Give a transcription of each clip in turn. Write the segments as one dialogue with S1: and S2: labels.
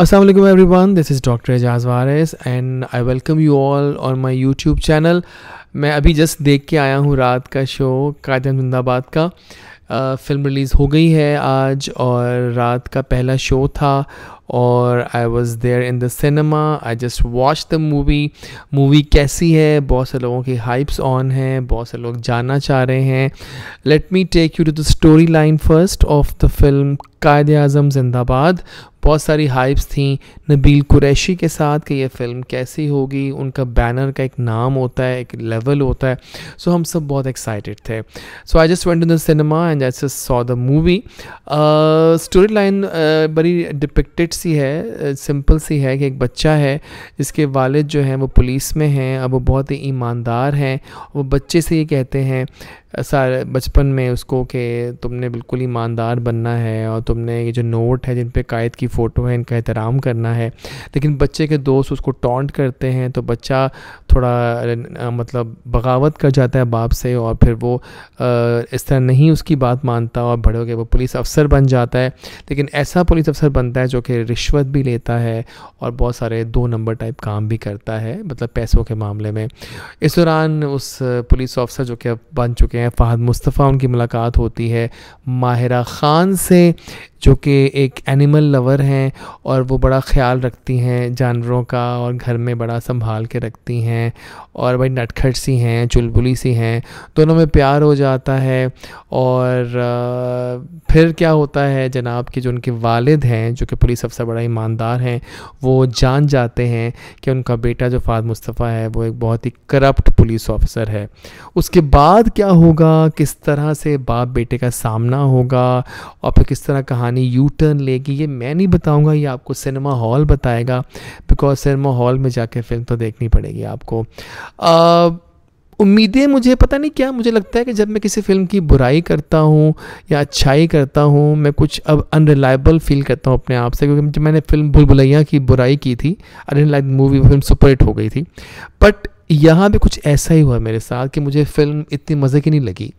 S1: every everyone this is doctor Ejaz Waris and I welcome you all on my YouTube channel मैं अभी just देख के आया हूँ रात का शो कायदम जिंदाबाद का आ, फिल्म रिलीज़ हो गई है आज और रात का पहला शो था और I was there in the cinema I just watch the movie movie कैसी है बहुत से लोगों की हाइप्स ऑन हैं बहुत से लोग जानना चाह रहे हैं let me take you to the story line first of the film Quaid Azam Zindabad बहुत सारी हाइप्स थी नबील कुरैशी के साथ कि यह फ़िल्म कैसी होगी उनका बैनर का एक नाम होता है एक लेवल होता है सो हम सब बहुत एक्साइटेड थे so I just went in the cinema and just saw the movie story line बड़ी डिपिक्टेड सी है सिंपल uh, सी है कि एक बच्चा है जिसके वालिद जो हैं वो पुलिस में हैं अब वो बहुत ही ईमानदार हैं वो बच्चे से ये कहते हैं सारे बचपन में उसको कि तुमने बिल्कुल ईमानदार बनना है और तुमने ये जो नोट है जिन पे कायद की फ़ोटो है इनका एहतराम करना है लेकिन बच्चे के दोस्त उसको टॉन्ट करते हैं तो बच्चा थोड़ा मतलब बगावत कर जाता है बाप से और फिर वो इस तरह नहीं उसकी बात मानता और बड़े होकर वो पुलिस अफसर बन जाता है लेकिन ऐसा पुलिस अफसर बनता है जो कि रिश्वत भी लेता है और बहुत सारे दो नंबर टाइप काम भी करता है मतलब पैसों के मामले में इस दौरान उस पुलिस ऑफिसर जो कि अब बन चुके हैं फ़हद मुस्तफ़ा उनकी मुलाकात होती है माहिरा ख़ान से जो कि एक एनिमल लवर हैं और वो बड़ा ख्याल रखती हैं जानवरों का और घर में बड़ा संभाल के रखती हैं और भाई नटखट सी हैं चुलबुली सी हैं दोनों में प्यार हो जाता है और फिर क्या होता है जनाब कि जो उनके वालिद हैं जो कि पुलिस अफसर बड़ा ईमानदार हैं वो जान जाते हैं कि उनका बेटा जो फाद मुस्तफ़ा है वो एक बहुत ही करप्ट पुलिस ऑफिसर है उसके बाद क्या होगा किस तरह से बाप बेटे का सामना होगा और फिर किस तरह कहानी कहानी यू टर्न लेगी ये मैं नहीं बताऊंगा ये आपको सिनेमा हॉल बताएगा बिकॉज सिनेमा हॉल में जाके फिल्म तो देखनी पड़ेगी आपको उम्मीदें मुझे पता नहीं क्या मुझे लगता है कि जब मैं किसी फिल्म की बुराई करता हूँ या अच्छाई करता हूँ मैं कुछ अब अनरिलायबल फील करता हूँ अपने आप से क्योंकि मैंने फिल्म भुलभुलैया की बुराई की थी unreliable movie film super hit हो गई थी बट यहाँ भी कुछ ऐसा ही हुआ मेरे साथ कि मुझे फिल्म इतनी मज़े की नहीं लगी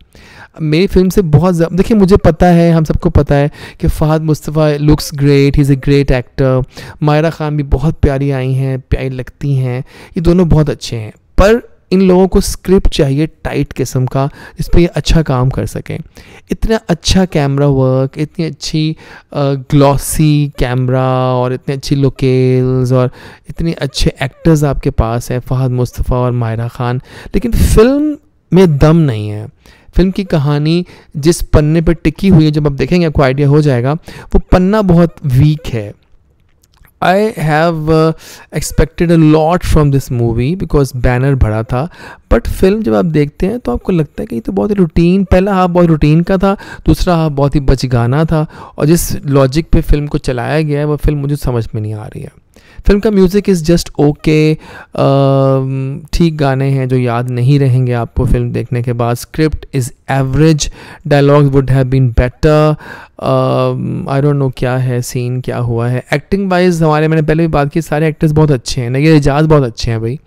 S1: मेरी फिल्म से बहुत देखिए मुझे पता है हम सबको पता है कि Fahad Mustafa looks great he is a great actor Mahira Khan भी बहुत प्यारी आई हैं प्यारी लगती हैं ये दोनों बहुत अच्छे हैं पर इन लोगों को स्क्रिप्ट चाहिए टाइट किस्म का जिस पर ये अच्छा काम कर सकें इतना अच्छा कैमरा वर्क इतनी अच्छी ग्लॉसी कैमरा और इतने अच्छी लोकेल्स और इतने अच्छे एक्टर्स आपके पास हैं फ़हद मुस्तफ़ा और मायरा ख़ान लेकिन फिल्म में दम नहीं है फिल्म की कहानी जिस पन्ने पर टिकी हुई है जब आप देखेंगे आपको आइडिया हो जाएगा वो पन्ना बहुत वीक है I have uh, expected a lot from this movie because banner भरा था बट फिल्म जब आप देखते हैं तो आपको लगता है कि ये तो बहुत ही रूटीन पहला हाफ बहुत रूटीन का था दूसरा हाफ बहुत ही बच गाना था और जिस लॉजिक पे फिल्म को चलाया गया है वह फिल्म मुझे समझ में नहीं आ रही है फिल्म का म्यूज़िक इज़ जस्ट ओके ठीक गाने हैं जो याद नहीं रहेंगे आपको फिल्म देखने के बाद script is average dialogue would have been better I don't know क्या है सीन क्या हुआ है एक्टिंग वाइज हमारे मैंने पहले भी बात की सारे एक्टर्स बहुत अच्छे हैं नगे एजाज बहुत अच्छे हैं भाई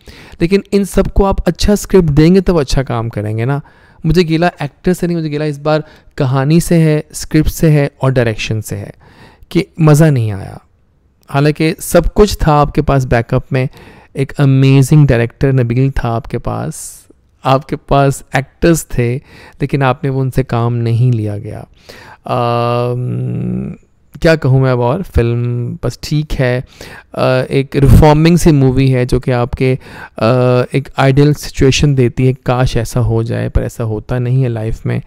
S1: लेकिन इन सबको आप अच्छा स्क्रिप्ट देंगे तब अच्छा काम करेंगे ना मुझे गीला एक्टर से नहीं मुझे गीला इस बार कहानी से है स्क्रिप्ट से है और डायरेक्शन से है कि मज़ा नहीं आया हालांकि सब कुछ था आपके पास बैकअप में एक अमेजिंग डायरेक्टर नबील था आपके पास आपके पास एक्टर्स थे लेकिन आपने वो उनसे काम नहीं लिया गया आ, क्या कहूँ मैं अब और फिल्म बस ठीक है एक रिफॉर्मिंग सी मूवी है जो कि आपके एक आइडियल सिचुएशन देती है काश ऐसा हो जाए पर ऐसा होता नहीं है लाइफ में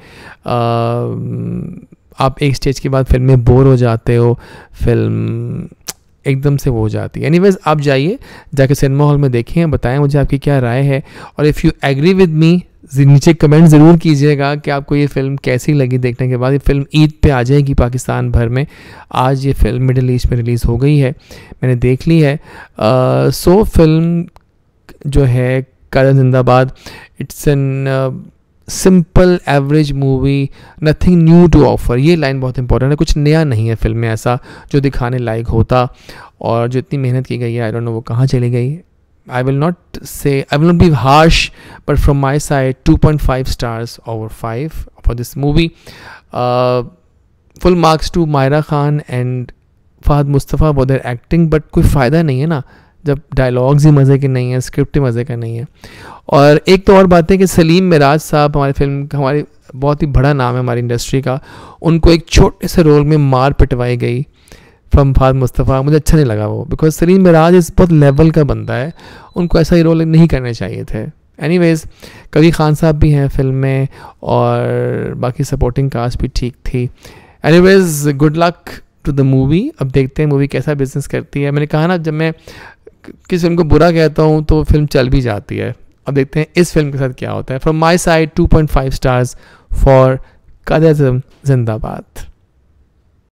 S1: आप एक स्टेज के बाद फिल्म में बोर हो जाते हो फिल्म एकदम से वो हो जाती है एनीवेज आप जाइए जाके सिनेमा हॉल में देखें बताएं मुझे आपकी क्या राय है और if you agree with me नीचे कमेंट ज़रूर कीजिएगा कि आपको ये फ़िल्म कैसी लगी देखने के बाद ये फ़िल्म ईद पे आ जाएगी पाकिस्तान भर में आज ये फ़िल्म मिडिल ईस्ट में रिलीज़ हो गई है मैंने देख ली है सो uh, so, फिल्म जो है कल Zindabad it's an simple average movie nothing new to offer ये लाइन बहुत इंपॉर्टेंट है कुछ नया नहीं है फिल्म में ऐसा जो दिखाने लायक होता और जो इतनी मेहनत की गई है आई डोंट नो वो कहाँ चली गई आई will not say I will not be harsh but from my side two point five stars over five for this movie full marks to Mahira Khan and Fahad Mustafa for acting but कोई फ़ायदा नहीं है ना जब डायलॉग्स ही मज़े के नहीं है स्क्रिप्ट ही मज़े का नहीं है और एक तो और बात है कि सलीम मिराज साहब हमारी फिल्म हमारी बहुत ही बड़ा नाम है हमारी इंडस्ट्री का उनको एक छोटे से रोल में मार पिटवाई गई फ्रॉम फाद मुस्तफ़ा मुझे अच्छा नहीं लगा वो बिकॉज सलीम मिराज इस बहुत लेवल का बंदा है उनको ऐसा ही रोल नहीं करने चाहिए थे एनी कभी खान साहब भी हैं फिल्म में और बाकी सपोर्टिंग कास्ट भी ठीक थी any good luck to the movie अब देखते हैं मूवी कैसा बिजनेस करती है मैंने कहा ना जब मैं किस फिल्म को बुरा कहता हूँ तो फिल्म चल भी जाती है अब देखते हैं इस फिल्म के साथ क्या होता है from my side two point five stars for Quaid जिंदाबाद